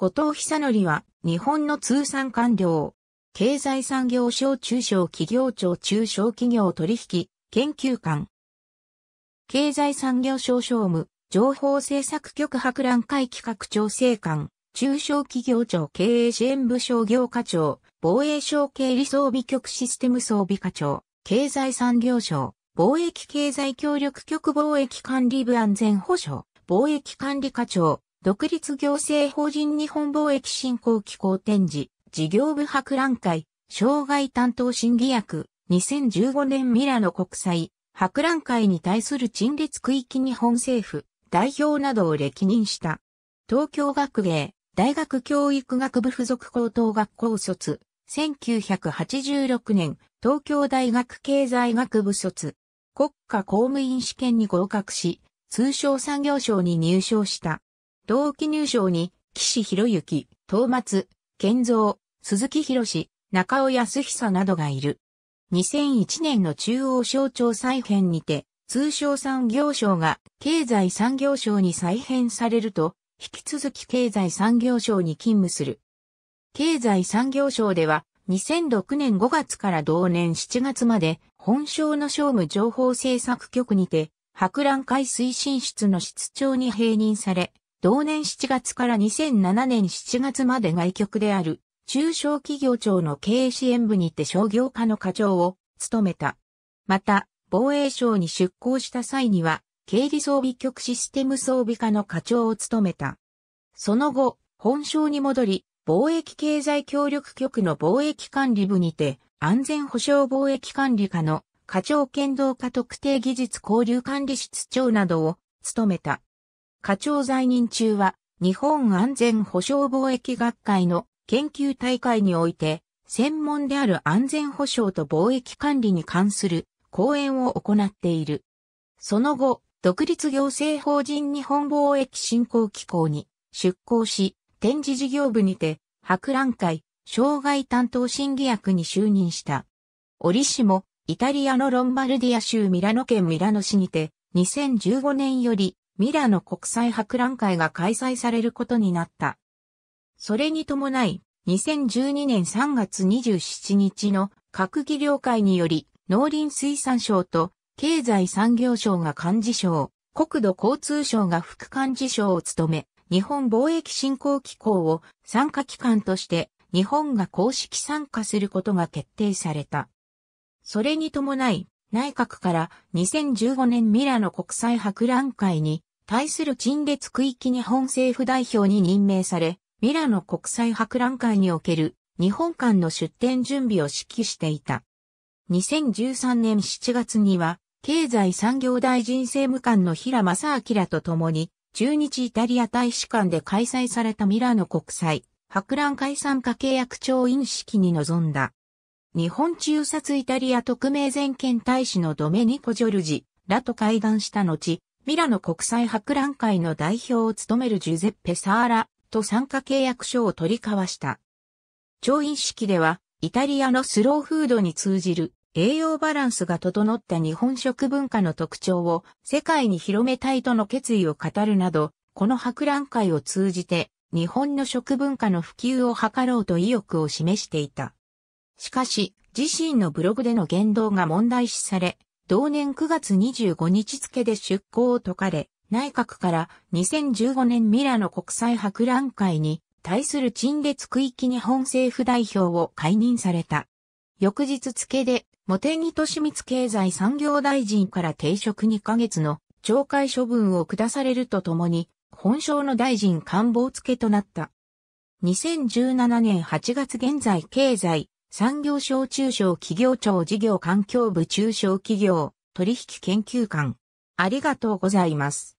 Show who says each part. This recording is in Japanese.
Speaker 1: 後藤久則は、日本の通産官僚、経済産業省中小企業庁中小企業取引研究官、経済産業省商務、情報政策局博覧会企画調整官、中小企業庁経営支援部商業課長、防衛省経理装備局システム装備課長、経済産業省、貿易経済協力局貿易管理部安全保障、貿易管理課長、独立行政法人日本貿易振興機構展示、事業部博覧会、障害担当審議役、2015年ミラノ国際、博覧会に対する陳列区域日本政府、代表などを歴任した。東京学芸、大学教育学部附属高等学校卒、1986年、東京大学経済学部卒、国家公務員試験に合格し、通商産業省に入省した。同期入賞に、岸博之、東松、健造、鈴木博士、中尾康久などがいる。2001年の中央省庁再編にて、通商産業省が経済産業省に再編されると、引き続き経済産業省に勤務する。経済産業省では、2006年5月から同年7月まで、本省の商務情報政策局にて、博覧会推進室の室長に併任され、同年7月から2007年7月まで外局である中小企業庁の経営支援部にて商業課の課長を務めた。また、防衛省に出向した際には、経理装備局システム装備課の課長を務めた。その後、本省に戻り、貿易経済協力局の貿易管理部にて、安全保障貿易管理課の課長剣道課特定技術交流管理室長などを務めた。課長在任中は、日本安全保障貿易学会の研究大会において、専門である安全保障と貿易管理に関する講演を行っている。その後、独立行政法人日本貿易振興機構に出向し、展示事業部にて、博覧会、障害担当審議役に就任した。折しも、イタリアのロンバルディア州ミラノ県ミラノ市にて、2015年よりミラノ国際博覧会が開催されることになった。それに伴い、2012年3月27日の閣議了解により、農林水産省と経済産業省が幹事省、国土交通省が副幹事省を務め、日本貿易振興機構を参加機関として日本が公式参加することが決定された。それに伴い、内閣から2015年ミラノ国際博覧会に対する陳列区域日本政府代表に任命され、ミラノ国際博覧会における日本館の出展準備を指揮していた。2013年7月には、経済産業大臣政務官の平正明と共に、中日イタリア大使館で開催されたミラノ国際博覧会参加契約調印式に臨んだ。日本中殺イタリア特命全権大使のドメニコ・ジョルジらと会談した後、ミラノ国際博覧会の代表を務めるジュゼッペ・サーラと参加契約書を取り交わした。調印式では、イタリアのスローフードに通じる栄養バランスが整った日本食文化の特徴を世界に広めたいとの決意を語るなど、この博覧会を通じて日本の食文化の普及を図ろうと意欲を示していた。しかし、自身のブログでの言動が問題視され、同年9月25日付で出向を解かれ、内閣から2015年ミラノ国際博覧会に対する陳列区域日本政府代表を解任された。翌日付で、茂木利光経済産業大臣から停職2ヶ月の懲戒処分を下されるとともに、本省の大臣官房付となった。2017年8月現在経済産業省中小企業庁事業環境部中小企業取引研究官。ありがとうございます。